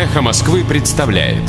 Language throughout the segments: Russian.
«Эхо Москвы» представляет.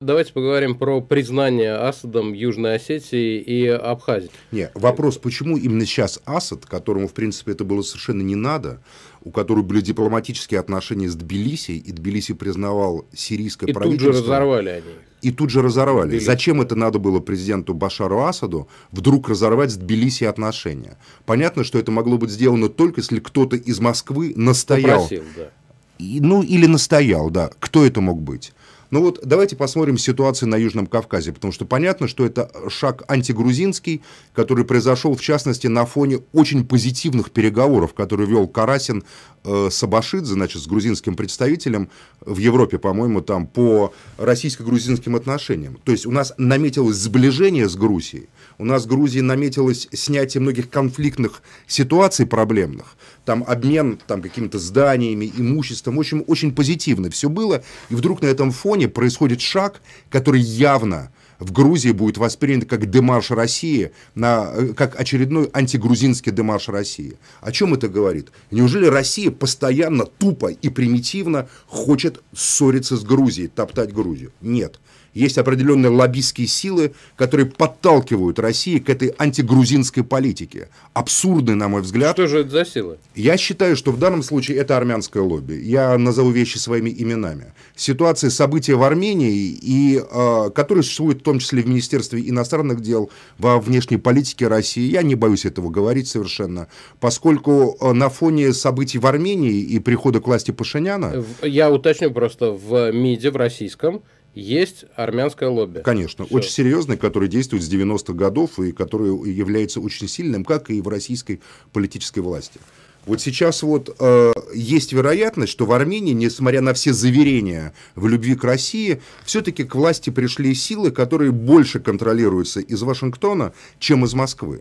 Давайте поговорим про признание Асадом Южной Осетии и Абхазии. Не, вопрос, почему именно сейчас Асад, которому, в принципе, это было совершенно не надо, у которого были дипломатические отношения с Тбилиси, и Тбилиси признавал сирийское и правительство. И тут же разорвали они и тут же разорвали. Тбилиси. Зачем это надо было президенту Башару Асаду вдруг разорвать с Тбилиси отношения? Понятно, что это могло быть сделано только если кто-то из Москвы настоял. Попросил, да. И, ну или настоял, да. Кто это мог быть? Ну вот давайте посмотрим ситуацию на Южном Кавказе, потому что понятно, что это шаг антигрузинский, который произошел, в частности, на фоне очень позитивных переговоров, которые вел Карасин э, Сабашидзе, значит, с грузинским представителем в Европе, по-моему, там, по российско-грузинским отношениям. То есть у нас наметилось сближение с Грузией, у нас в Грузии наметилось снятие многих конфликтных ситуаций проблемных, там обмен там, какими-то зданиями, имуществом, в общем, очень позитивно все было, и вдруг на этом фоне фоне происходит шаг, который явно в Грузии будет воспринят как демарш России, на, э, как очередной антигрузинский демарш России. О чем это говорит? Неужели Россия постоянно тупо и примитивно хочет ссориться с Грузией, топтать Грузию? Нет есть определенные лоббистские силы, которые подталкивают Россию к этой антигрузинской политике. Абсурдный, на мой взгляд. Что же это за силы? Я считаю, что в данном случае это армянское лобби. Я назову вещи своими именами. Ситуация, события в Армении, и, э, которые существуют в том числе в Министерстве иностранных дел, во внешней политике России, я не боюсь этого говорить совершенно, поскольку э, на фоне событий в Армении и прихода к власти Пашиняна... Я уточню просто, в МИДе, в российском, есть армянское лобби. Конечно, Все. очень серьезное, которое действует с 90-х годов и которое является очень сильным, как и в российской политической власти. Вот сейчас вот э, есть вероятность, что в Армении, несмотря на все заверения в любви к России, все-таки к власти пришли силы, которые больше контролируются из Вашингтона, чем из Москвы.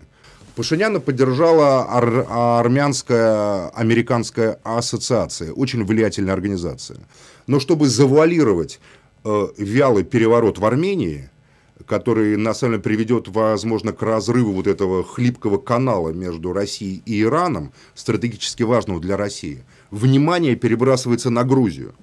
Пашиняна поддержала ар- армянская американская ассоциация, очень влиятельная организация. Но чтобы завуалировать Э, вялый переворот в Армении, который на самом деле приведет, возможно, к разрыву вот этого хлипкого канала между Россией и Ираном, стратегически важного для России, внимание перебрасывается на Грузию.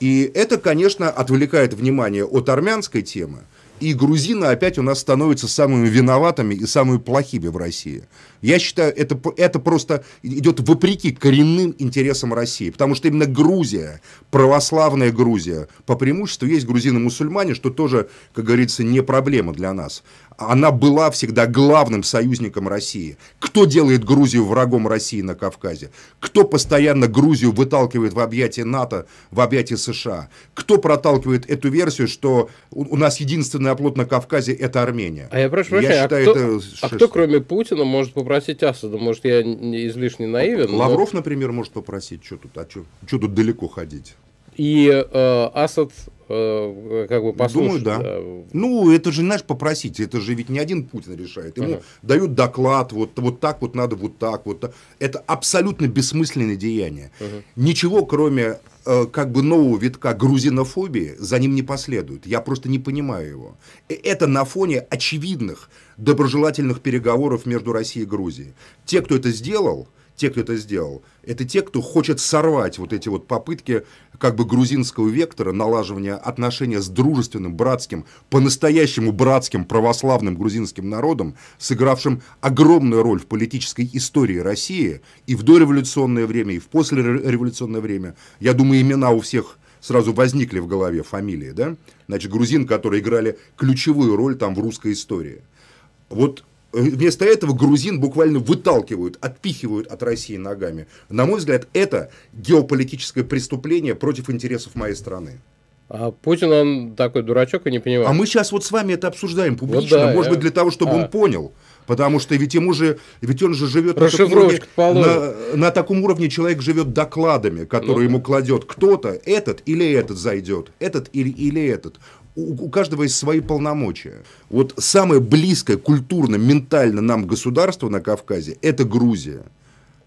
И это, конечно, отвлекает внимание от армянской темы и грузины опять у нас становятся самыми виноватыми и самыми плохими в России. Я считаю, это, это просто идет вопреки коренным интересам России, потому что именно Грузия, православная Грузия, по преимуществу есть грузины-мусульмане, что тоже, как говорится, не проблема для нас. Она была всегда главным союзником России. Кто делает Грузию врагом России на Кавказе? Кто постоянно Грузию выталкивает в объятия НАТО, в объятия США? Кто проталкивает эту версию, что у, у нас единственная оплот на Кавказе – это Армения. А я прошу прощения, я а считаю, кто, это... а кто, кроме Путина, может попросить Асада? Может, я не излишне наивен? Лавров, но... например, может попросить. Что тут, а что, что тут далеко ходить? И э, Асад э, как бы послушать. Думаю, да. Э, ну, это же, знаешь, попросить, это же ведь не один Путин решает. Ему ага. дают доклад, вот, вот так вот надо, вот так вот. Это абсолютно бессмысленное деяние. Ага. Ничего, кроме Э, как бы нового витка грузинофобии за ним не последует. Я просто не понимаю его. Э, это на фоне очевидных доброжелательных переговоров между Россией и Грузией. Те, кто это сделал, те, кто это сделал, это те, кто хочет сорвать вот эти вот попытки как бы грузинского вектора налаживания отношения с дружественным, братским, по-настоящему братским православным грузинским народом, сыгравшим огромную роль в политической истории России и в дореволюционное время, и в послереволюционное время. Я думаю, имена у всех сразу возникли в голове фамилии, да? Значит, грузин, которые играли ключевую роль там в русской истории. Вот вместо этого грузин буквально выталкивают, отпихивают от России ногами. На мой взгляд, это геополитическое преступление против интересов моей страны. А Путин, он такой дурачок и не понимает. А мы сейчас вот с вами это обсуждаем публично, вот да, может я... быть, для того, чтобы а. он понял. Потому что ведь ему же, ведь он же живет на таком, уровне, на, на таком уровне, человек живет докладами, которые ну. ему кладет кто-то, этот или этот зайдет, этот или, или этот у, у каждого есть свои полномочия. Вот самое близкое культурно, ментально нам государство на Кавказе – это Грузия.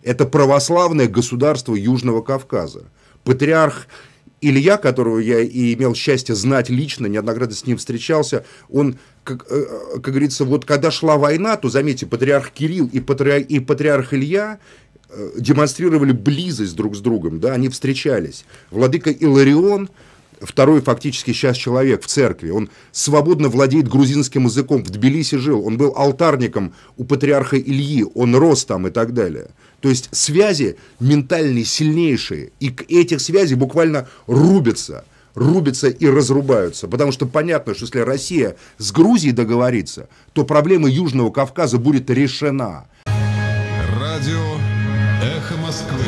Это православное государство Южного Кавказа. Патриарх Илья, которого я и имел счастье знать лично, неоднократно с ним встречался, он, как, э, э, как говорится, вот когда шла война, то, заметьте, патриарх Кирилл и патриарх, и патриарх Илья э, демонстрировали близость друг с другом, да, они встречались. Владыка Иларион – второй фактически сейчас человек в церкви. Он свободно владеет грузинским языком, в Тбилиси жил, он был алтарником у патриарха Ильи, он рос там и так далее. То есть связи ментальные сильнейшие, и к этих связей буквально рубятся рубятся и разрубаются. Потому что понятно, что если Россия с Грузией договорится, то проблема Южного Кавказа будет решена. Радио «Эхо Москвы».